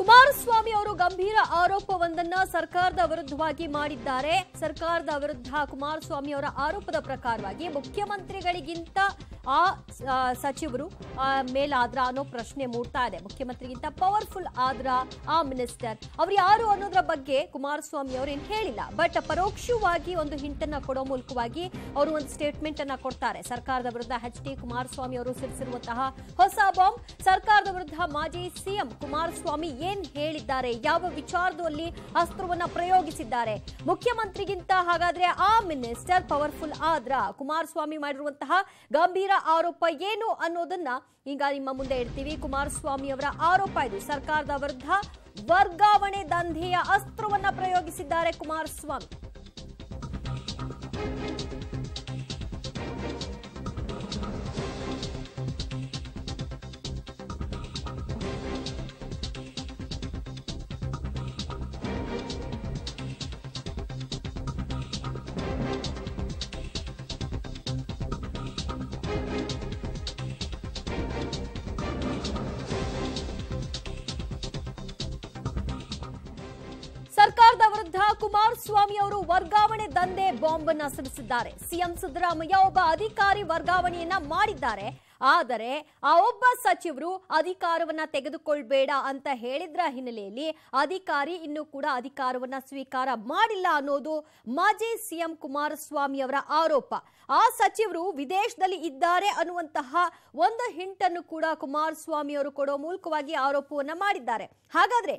ಕುಮಾರಸ್ವಾಮಿ ಅವರು ಗಂಭೀರ ಆರೋಪವೊಂದನ್ನ ಸರ್ಕಾರದ ವಿರುದ್ಧವಾಗಿ ಮಾಡಿದ್ದಾರೆ ಸರ್ಕಾರದ ವಿರುದ್ಧ ಕುಮಾರಸ್ವಾಮಿ ಅವರ ಆರೋಪದ ಪ್ರಕಾರವಾಗಿ ಮುಖ್ಯಮಂತ್ರಿಗಳಿಗಿಂತ ಆ ಸಚಿವರು ಮೇಲಾದ್ರ ಅನ್ನೋ ಪ್ರಶ್ನೆ ಮೂಡ್ತಾ ಇದೆ ಮುಖ್ಯಮಂತ್ರಿಗಿಂತ ಪವರ್ಫುಲ್ ಆದ್ರ ಆ ಮಿನಿಸ್ಟರ್ ಅವ್ರು ಯಾರು ಅನ್ನೋದ್ರ ಬಗ್ಗೆ ಕುಮಾರಸ್ವಾಮಿ ಅವರು ಹೇಳಿಲ್ಲ ಬಟ್ ಪರೋಕ್ಷವಾಗಿ ಒಂದು ಹಿಂಟನ್ನ ಕೊಡೋ ಮೂಲಕವಾಗಿ ಅವರು ಒಂದು ಸ್ಟೇಟ್ಮೆಂಟ್ ಅನ್ನ ಕೊಡ್ತಾರೆ ಸರ್ಕಾರದ ವಿರುದ್ಧ ಹೆಚ್ ಡಿ ಕುಮಾರಸ್ವಾಮಿ ಅವರು ಸಿಡಿಸಿರುವಂತಹ ಹೊಸ ಬಾಂಬ್ ಸರ್ಕಾರದ ವಿರುದ್ಧ ಮಾಜಿ ಸಿಎಂ ಕುಮಾರಸ್ವಾಮಿ ಏನ್ ಹೇಳಿದ್ದಾರೆ ಯಾವ ವಿಚಾರದಲ್ಲಿ ಅಸ್ತ್ರವನ್ನ ಪ್ರಯೋಗಿಸಿದ್ದಾರೆ ಮುಖ್ಯಮಂತ್ರಿಗಿಂತ ಹಾಗಾದ್ರೆ ಆ ಮಿನಿಸ್ಟರ್ ಪವರ್ಫುಲ್ ಆದ್ರ ಕುಮಾರಸ್ವಾಮಿ ಮಾಡಿರುವಂತಹ ಗಂಭೀರ ಆರೋಪ ಏನು ಅನ್ನೋದನ್ನ ಈಗ ನಿಮ್ಮ ಮುಂದೆ ಇಡ್ತೀವಿ ಕುಮಾರಸ್ವಾಮಿ ಅವರ ಆರೋಪ ಇದು ಸರ್ಕಾರದ ವಿರುದ್ಧ ವರ್ಗಾವಣೆ ದಂಧೆಯ ಅಸ್ತ್ರವನ್ನ ಪ್ರಯೋಗಿಸಿದ್ದಾರೆ ಕುಮಾರಸ್ವಾಮಿ ಸರ್ಕಾರದ ವಿರುದ್ಧ ಕುಮಾರಸ್ವಾಮಿ ಅವರು ವರ್ಗಾವಣೆ ದಂಧೆ ಬಾಂಬ್ ಅನ್ನ ಸಿಡಿಸಿದ್ದಾರೆ ಸಿಎಂ ಸಿದ್ದರಾಮಯ್ಯ ಒಬ್ಬ ಅಧಿಕಾರಿ ವರ್ಗಾವಣೆಯನ್ನ ಮಾಡಿದ್ದಾರೆ ಆದರೆ ಆ ಒಬ್ಬ ಸಚಿವರು ಅಧಿಕಾರವನ್ನ ತೆಗೆದುಕೊಳ್ಬೇಡ ಅಂತ ಹೇಳಿದ್ರ ಹಿನ್ನೆಲೆಯಲ್ಲಿ ಅಧಿಕಾರಿ ಇನ್ನೂ ಕೂಡ ಅಧಿಕಾರವನ್ನ ಸ್ವೀಕಾರ ಮಾಡಿಲ್ಲ ಅನ್ನೋದು ಮಾಜಿ ಸಿಎಂ ಕುಮಾರಸ್ವಾಮಿ ಅವರ ಆರೋಪ ಆ ಸಚಿವರು ವಿದೇಶದಲ್ಲಿ ಇದ್ದಾರೆ ಅನ್ನುವಂತಹ ಒಂದು ಹಿಂಟನ್ನು ಕೂಡ ಕುಮಾರಸ್ವಾಮಿ ಅವರು ಕೊಡೋ ಮೂಲಕವಾಗಿ ಆರೋಪವನ್ನ ಮಾಡಿದ್ದಾರೆ ಹಾಗಾದ್ರೆ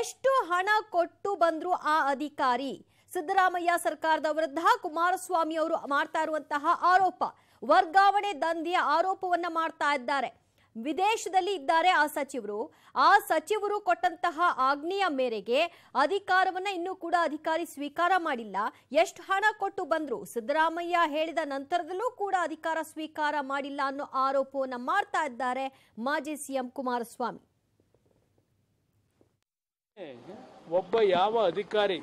ಎಷ್ಟು ಹಣ ಕೊಟ್ಟು ಬಂದ್ರು ಆ ಅಧಿಕಾರಿ ಸಿದ್ದರಾಮಯ್ಯ ಸರ್ಕಾರದ ವಿರುದ್ಧ ಕುಮಾರಸ್ವಾಮಿ ಅವರು ಮಾಡ್ತಾ ಇರುವಂತಹ ಆರೋಪ ವರ್ಗಾವಣೆ ದಂಧೆಯ ಆರೋಪವನ್ನ ಮಾಡ್ತಾ ಇದ್ದಾರೆ ವಿದೇಶದಲ್ಲಿ ಇದ್ದಾರೆ ಆ ಸಚಿವರು ಆ ಸಚಿವರು ಕೊಟ್ಟಂತಹ ಆಗ್ನೆಯ ಮೇರೆಗೆ ಅಧಿಕಾರವನ್ನ ಇನ್ನೂ ಕೂಡ ಅಧಿಕಾರಿ ಸ್ವೀಕಾರ ಮಾಡಿಲ್ಲ ಎಷ್ಟು ಹಣ ಕೊಟ್ಟು ಬಂದ್ರು ಸಿದ್ದರಾಮಯ್ಯ ಹೇಳಿದ ನಂತರದಲ್ಲೂ ಕೂಡ ಅಧಿಕಾರ ಸ್ವೀಕಾರ ಮಾಡಿಲ್ಲ ಅನ್ನೋ ಆರೋಪವನ್ನು ಮಾಡ್ತಾ ಇದ್ದಾರೆ ಮಾಜಿ ಸಿಎಂ ಕುಮಾರಸ್ವಾಮಿ ಒಬ್ಬ ಯಾವ ಅಧಿಕಾರಿ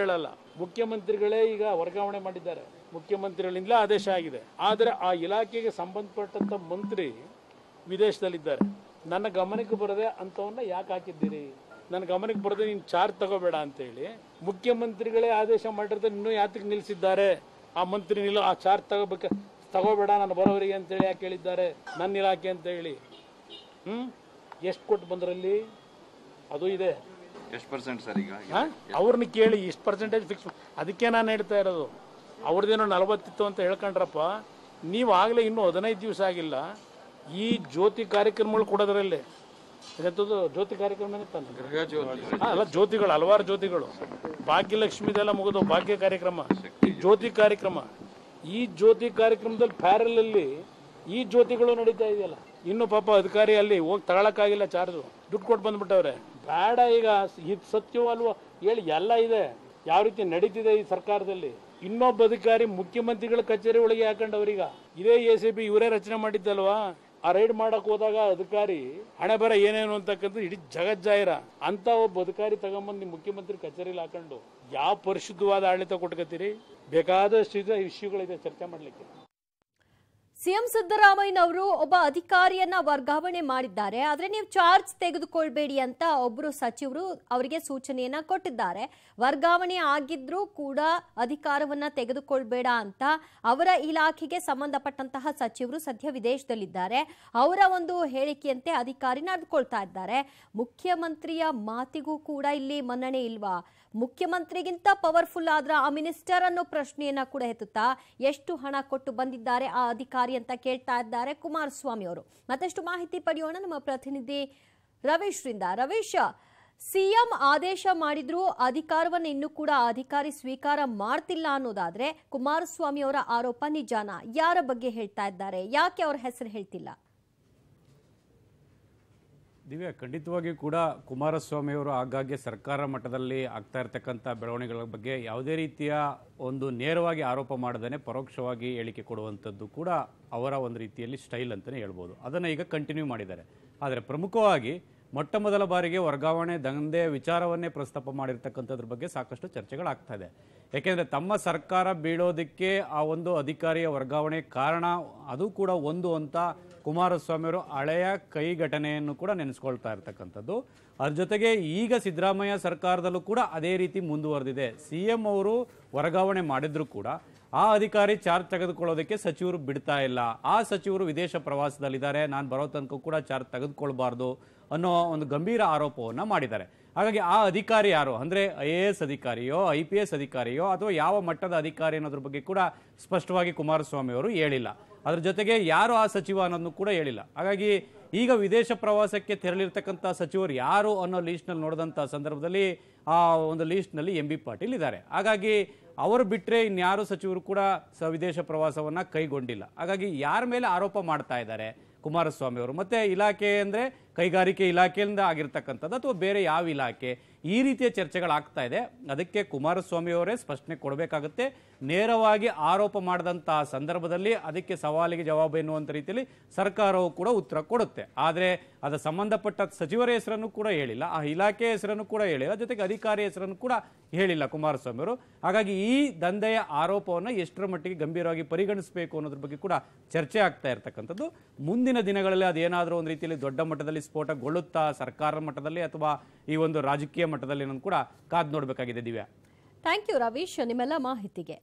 ಹೇಳಲ್ಲ ಮುಖ್ಯಮಂತ್ರಿಗಳೇ ಈಗ ವರ್ಗಾವಣೆ ಮಾಡಿದ್ದಾರೆ ಮುಖ್ಯಮಂತ್ರಿಗಳಿಂದಲೇ ಆದೇಶ ಆಗಿದೆ ಆದರೆ ಆ ಇಲಾಖೆಗೆ ಸಂಬಂಧಪಟ್ಟಂಥ ಮಂತ್ರಿ ವಿದೇಶದಲ್ಲಿದ್ದಾರೆ ನನ್ನ ಗಮನಕ್ಕೆ ಬರದೆ ಅಂಥವನ್ನ ಯಾಕೆ ಹಾಕಿದ್ದೀರಿ ನನ್ನ ಗಮನಕ್ಕೆ ಬರದೆ ನೀನು ಚಾರ್ಜ್ ತಗೋಬೇಡ ಅಂತೇಳಿ ಮುಖ್ಯಮಂತ್ರಿಗಳೇ ಆದೇಶ ಮಾಡಿರ್ತಾರೆ ಇನ್ನೂ ಯಾತಕ್ಕೆ ನಿಲ್ಲಿಸಿದ್ದಾರೆ ಆ ಮಂತ್ರಿ ನಿಲ್ಲೋ ಆ ಚಾರ್ಜ್ ತಗೋಬೇಕ ತಗೋಬೇಡ ನಾನು ಬರೋವರಿಗೆ ಅಂತೇಳಿ ಯಾಕೆ ಹೇಳಿದ್ದಾರೆ ನನ್ನ ಇಲಾಖೆ ಅಂತ ಹೇಳಿ ಹ್ಞೂ ಎಷ್ಟು ಕೊಟ್ಟು ಬಂದ್ರಲ್ಲಿ ಅದು ಇದೆ ಪರ್ಸೆಂಟ್ ಸರ್ ಈಗ ಅವ್ರನ್ನ ಕೇಳಿ ಇಷ್ಟು ಪರ್ಸೆಂಟೇಜ್ ಫಿಕ್ಸ್ ಅದಕ್ಕೆ ನಾನು ಹೇಳ್ತಾ ಇರೋದು ಅವ್ರದ್ದೇನೋ ನಲವತ್ತಿತ್ತು ಅಂತ ಹೇಳ್ಕೊಂಡ್ರಪ್ಪ ನೀವು ಆಗಲೇ ಇನ್ನೂ ಹದಿನೈದು ದಿವಸ ಆಗಿಲ್ಲ ಈ ಜ್ಯೋತಿ ಕಾರ್ಯಕ್ರಮಗಳು ಕೊಡೋದ್ರಲ್ಲಿ ಅದಂತದ್ದು ಜ್ಯೋತಿ ಕಾರ್ಯಕ್ರಮ ಅಲ್ಲ ಜ್ಯೋತಿಗಳು ಹಲವಾರು ಜ್ಯೋತಿಗಳು ಭಾಗ್ಯಲಕ್ಷ್ಮಿದೆಲ್ಲ ಮುಗಿದು ಭಾಗ್ಯ ಕಾರ್ಯಕ್ರಮ ಜ್ಯೋತಿ ಕಾರ್ಯಕ್ರಮ ಈ ಜ್ಯೋತಿ ಕಾರ್ಯಕ್ರಮದಲ್ಲಿ ಪ್ಯಾರಲಲ್ಲಿ ಈ ಜ್ಯೋತಿಗಳು ನಡೀತಾ ಇದೆಯಲ್ಲ ಇನ್ನು ಪಾಪ ಅಧಿಕಾರಿ ಅಲ್ಲಿ ಹೋಗಿ ತಗೊಳಕ್ಕಾಗಿಲ್ಲ ಚಾರ್ಜು ದುಡ್ಡು ಕೊಟ್ಟು ಬಂದ್ಬಿಟ್ಟವ್ರೆ ಬೇಡ ಈಗ ಇದು ಸತ್ಯವೋ ಅಲ್ವೋ ಹೇಳಿ ಎಲ್ಲ ಇದೆ ಯಾವ ರೀತಿ ನಡೀತಿದೆ ಈ ಸರ್ಕಾರದಲ್ಲಿ ಇನ್ನೊಬ್ಬ ಅಧಿಕಾರಿ ಮುಖ್ಯಮಂತ್ರಿಗಳ ಕಚೇರಿ ಒಳಗೆ ಹಾಕೊಂಡವ್ರೀಗ ಇದೇ ಎ ಸಿ ಬಿ ಇವರೇ ರಚನೆ ಮಾಡಿದ್ದಲ್ವಾ ಆ ರೈಡ್ ಮಾಡಕ್ ಹೋದಾಗ ಅಧಿಕಾರಿ ಹಣೆ ಬರ ಏನೇನು ಅಂತಕ್ಕಂಥದ್ದು ಇಡೀ ಜಗಜ್ಜಾಹಿರ ಅಂತ ಒಬ್ಬ ಅಧಿಕಾರಿ ತಗೊಂಬಂದು ಮುಖ್ಯಮಂತ್ರಿ ಕಚೇರಿಲಿ ಹಾಕೊಂಡು ಯಾವ ಪರಿಶುದ್ಧವಾದ ಆಡಳಿತ ಕೊಟ್ಕೋತೀರಿ ಬೇಕಾದಷ್ಟು ಇದೆ ಚರ್ಚೆ ಮಾಡಲಿಕ್ಕೆ ಸಿಎಂ ಸಿದ್ದರಾಮಯ್ಯ ಅವರು ಒಬ್ಬ ಅಧಿಕಾರಿಯನ್ನ ವರ್ಗಾವಣೆ ಮಾಡಿದ್ದಾರೆ ಆದ್ರೆ ನೀವು ಚಾರ್ಜ್ ತೆಗೆದುಕೊಳ್ಬೇಡಿ ಅಂತ ಒಬ್ಬರು ಸಚಿವರು ಅವರಿಗೆ ಸೂಚನೆಯನ್ನ ಕೊಟ್ಟಿದ್ದಾರೆ ವರ್ಗಾವಣೆ ಆಗಿದ್ರೂ ಕೂಡ ಅಧಿಕಾರವನ್ನ ತೆಗೆದುಕೊಳ್ಬೇಡ ಅಂತ ಅವರ ಇಲಾಖೆಗೆ ಸಂಬಂಧಪಟ್ಟಂತಹ ಸಚಿವರು ಸದ್ಯ ವಿದೇಶದಲ್ಲಿದ್ದಾರೆ ಅವರ ಒಂದು ಹೇಳಿಕೆಯಂತೆ ಅಧಿಕಾರಿ ನಡೆದುಕೊಳ್ತಾ ಇದ್ದಾರೆ ಮುಖ್ಯಮಂತ್ರಿಯ ಮಾತಿಗೂ ಕೂಡ ಇಲ್ಲಿ ಮನ್ನಣೆ ಇಲ್ವಾ ಮುಖ್ಯಮಂತ್ರಿಗಿಂತ ಪವರ್ಫುಲ್ ಆದ್ರ ಆ ಮಿನಿಸ್ಟರ್ ಅನ್ನೋ ಪ್ರಶ್ನೆಯನ್ನ ಕೂಡ ಎತ್ತುತ್ತಾ ಎಷ್ಟು ಹಣ ಕೊಟ್ಟು ಬಂದಿದ್ದಾರೆ ಆ ಅಧಿಕಾರಿ ಅಂತ ಕೇಳ್ತಾ ಇದ್ದಾರೆ ಕುಮಾರಸ್ವಾಮಿ ಅವರು ಮತ್ತಷ್ಟು ಮಾಹಿತಿ ಪಡೆಯೋಣ ನಮ್ಮ ಪ್ರತಿನಿಧಿ ರವೀಶ್ ರಿಂದ ರವೀಶ್ ಸಿಎಂ ಆದೇಶ ಮಾಡಿದ್ರು ಅಧಿಕಾರವನ್ನು ಇನ್ನೂ ಕೂಡ ಅಧಿಕಾರಿ ಸ್ವೀಕಾರ ಮಾಡ್ತಿಲ್ಲ ಅನ್ನೋದಾದ್ರೆ ಕುಮಾರಸ್ವಾಮಿ ಅವರ ಆರೋಪ ನಿಜಾನ ಯಾರ ಬಗ್ಗೆ ಹೇಳ್ತಾ ಇದ್ದಾರೆ ಯಾಕೆ ಅವ್ರ ಹೆಸರು ಹೇಳ್ತಿಲ್ಲ ದಿವ್ಯ ಖಂಡಿತವಾಗಿ ಕೂಡ ಕುಮಾರಸ್ವಾಮಿಯವರು ಆಗಾಗ್ಗೆ ಸರ್ಕಾರ ಮಟ್ಟದಲ್ಲಿ ಆಗ್ತಾ ಇರತಕ್ಕಂಥ ಬೆಳವಣಿಗೆಗಳ ಬಗ್ಗೆ ಯಾವುದೇ ರೀತಿಯ ಒಂದು ನೇರವಾಗಿ ಆರೋಪ ಮಾಡದೇ ಪರೋಕ್ಷವಾಗಿ ಹೇಳಿಕೆ ಕೊಡುವಂಥದ್ದು ಕೂಡ ಅವರ ಒಂದು ರೀತಿಯಲ್ಲಿ ಸ್ಟೈಲ್ ಅಂತಲೇ ಹೇಳ್ಬೋದು ಅದನ್ನು ಈಗ ಕಂಟಿನ್ಯೂ ಮಾಡಿದ್ದಾರೆ ಆದರೆ ಪ್ರಮುಖವಾಗಿ ಮೊಟ್ಟ ಮೊದಲ ಬಾರಿಗೆ ವರ್ಗಾವಣೆ ದಂಧೆ ವಿಚಾರವನ್ನೇ ಪ್ರಸ್ತಾಪ ಮಾಡಿರ್ತಕ್ಕಂಥದ್ರ ಬಗ್ಗೆ ಸಾಕಷ್ಟು ಚರ್ಚೆಗಳಾಗ್ತಾ ಇದೆ ಯಾಕೆಂದರೆ ತಮ್ಮ ಸರ್ಕಾರ ಬೀಳೋದಕ್ಕೆ ಆ ಒಂದು ಅಧಿಕಾರಿಯ ವರ್ಗಾವಣೆ ಕಾರಣ ಅದು ಕೂಡ ಒಂದು ಅಂತ ಕುಮಾರಸ್ವಾಮಿಯವರು ಹಳೆಯ ಕೈ ಘಟನೆಯನ್ನು ಕೂಡ ನೆನೆಸ್ಕೊಳ್ತಾ ಇರ್ತಕ್ಕಂಥದ್ದು ಅದ್ರ ಜೊತೆಗೆ ಈಗ ಸಿದ್ದರಾಮಯ್ಯ ಸರ್ಕಾರದಲ್ಲೂ ಕೂಡ ಅದೇ ರೀತಿ ಮುಂದುವರೆದಿದೆ ಸಿ ಎಂ ಅವರು ವರ್ಗಾವಣೆ ಮಾಡಿದರೂ ಕೂಡ ಆ ಅಧಿಕಾರಿ ಚಾರ್ಜ್ ತೆಗೆದುಕೊಳ್ಳೋದಕ್ಕೆ ಸಚಿವರು ಬಿಡ್ತಾ ಇಲ್ಲ ಆ ಸಚಿವರು ವಿದೇಶ ಪ್ರವಾಸದಲ್ಲಿದ್ದಾರೆ ನಾನು ಬರೋ ತನಕ ಕೂಡ ಚಾರ್ಜ್ ತೆಗೆದುಕೊಳ್ಬಾರ್ದು ಅನ್ನೋ ಒಂದು ಗಂಭೀರ ಆರೋಪವನ್ನು ಮಾಡಿದ್ದಾರೆ ಹಾಗಾಗಿ ಆ ಅಧಿಕಾರಿ ಯಾರು ಅಂದರೆ ಐ ಎ ಎಸ್ ಅಧಿಕಾರಿಯೋ ಐ ಪಿ ಎಸ್ ಅಧಿಕಾರಿಯೋ ಅಥವಾ ಯಾವ ಮಟ್ಟದ ಅಧಿಕಾರಿ ಅನ್ನೋದ್ರ ಬಗ್ಗೆ ಕೂಡ ಸ್ಪಷ್ಟವಾಗಿ ಕುಮಾರಸ್ವಾಮಿ ಅವರು ಹೇಳಿಲ್ಲ ಅದ್ರ ಜೊತೆಗೆ ಯಾರು ಆ ಸಚಿವ ಅನ್ನೋದನ್ನು ಕೂಡ ಹೇಳಿಲ್ಲ ಹಾಗಾಗಿ ಈಗ ವಿದೇಶ ಪ್ರವಾಸಕ್ಕೆ ತೆರಳಿರ್ತಕ್ಕಂಥ ಸಚಿವರು ಯಾರು ಅನ್ನೋ ಲೀಸ್ಟ್ನಲ್ಲಿ ನೋಡಿದಂಥ ಸಂದರ್ಭದಲ್ಲಿ ಆ ಒಂದು ಲೀಸ್ಟ್ನಲ್ಲಿ ಎಂ ಬಿ ಪಾಟೀಲ್ ಇದ್ದಾರೆ ಹಾಗಾಗಿ ಅವರು ಬಿಟ್ಟರೆ ಇನ್ಯಾರು ಸಚಿವರು ಕೂಡ ವಿದೇಶ ಪ್ರವಾಸವನ್ನು ಕೈಗೊಂಡಿಲ್ಲ ಹಾಗಾಗಿ ಯಾರ ಮೇಲೆ ಆರೋಪ ಮಾಡ್ತಾ ಇದ್ದಾರೆ ಕುಮಾರಸ್ವಾಮಿ ಅವರು ಮತ್ತೆ ಇಲಾಖೆ ಅಂದರೆ ಕೈಗಾರಿಕೆ ಇಲಾಖೆಯಿಂದ ಆಗಿರ್ತಕ್ಕಂಥದ್ದು ಅಥವಾ ಬೇರೆ ಯಾವ ಇಲಾಖೆ ಈ ರೀತಿಯ ಚರ್ಚೆಗಳಾಗ್ತಾ ಇದೆ ಅದಕ್ಕೆ ಕುಮಾರಸ್ವಾಮಿ ಅವರೇ ಸ್ಪಷ್ಟನೆ ಕೊಡಬೇಕಾಗುತ್ತೆ ನೇರವಾಗಿ ಆರೋಪ ಮಾಡಿದಂತಹ ಸಂದರ್ಭದಲ್ಲಿ ಅದಕ್ಕೆ ಸವಾಲಿಗೆ ಜವಾಬು ಎನ್ನುವಂಥ ರೀತಿಯಲ್ಲಿ ಸರ್ಕಾರವು ಕೂಡ ಉತ್ತರ ಕೊಡುತ್ತೆ ಆದರೆ ಅದು ಸಂಬಂಧಪಟ್ಟ ಸಚಿವರ ಹೆಸರನ್ನು ಕೂಡ ಹೇಳಿಲ್ಲ ಆ ಇಲಾಖೆಯ ಹೆಸರನ್ನು ಕೂಡ ಹೇಳಿಲ್ಲ ಜೊತೆಗೆ ಅಧಿಕಾರಿ ಹೆಸರನ್ನು ಕೂಡ ಹೇಳಿಲ್ಲ ಕುಮಾರಸ್ವಾಮಿ ಅವರು ಹಾಗಾಗಿ ಈ ದಂಧೆಯ ಆರೋಪವನ್ನು ಎಷ್ಟರ ಮಟ್ಟಿಗೆ ಗಂಭೀರವಾಗಿ ಪರಿಗಣಿಸಬೇಕು ಅನ್ನೋದ್ರ ಬಗ್ಗೆ ಕೂಡ ಚರ್ಚೆ ಆಗ್ತಾ ಇರತಕ್ಕಂಥದ್ದು ಮುಂದಿನ ದಿನಗಳಲ್ಲಿ ಅದೇನಾದರೂ ಒಂದು ರೀತಿಯಲ್ಲಿ ದೊಡ್ಡ ಮಟ್ಟದಲ್ಲಿ ಸ್ಫೋಟಗೊಳ್ಳುತ್ತಾ ಸರ್ಕಾರದ ಮಟ್ಟದಲ್ಲಿ ಅಥವಾ ಈ ಒಂದು ರಾಜಕೀಯ ಮಟ್ಟದಲ್ಲಿ ಕೂಡ ಕಾದ್ ನೋಡಬೇಕಾಗಿದೆ ದಿವ್ಯಾ ಥ್ಯಾಂಕ್ ಯು ರವೀಶ್ ನಿಮ್ಮೆಲ್ಲ ಮಾಹಿತಿಗೆ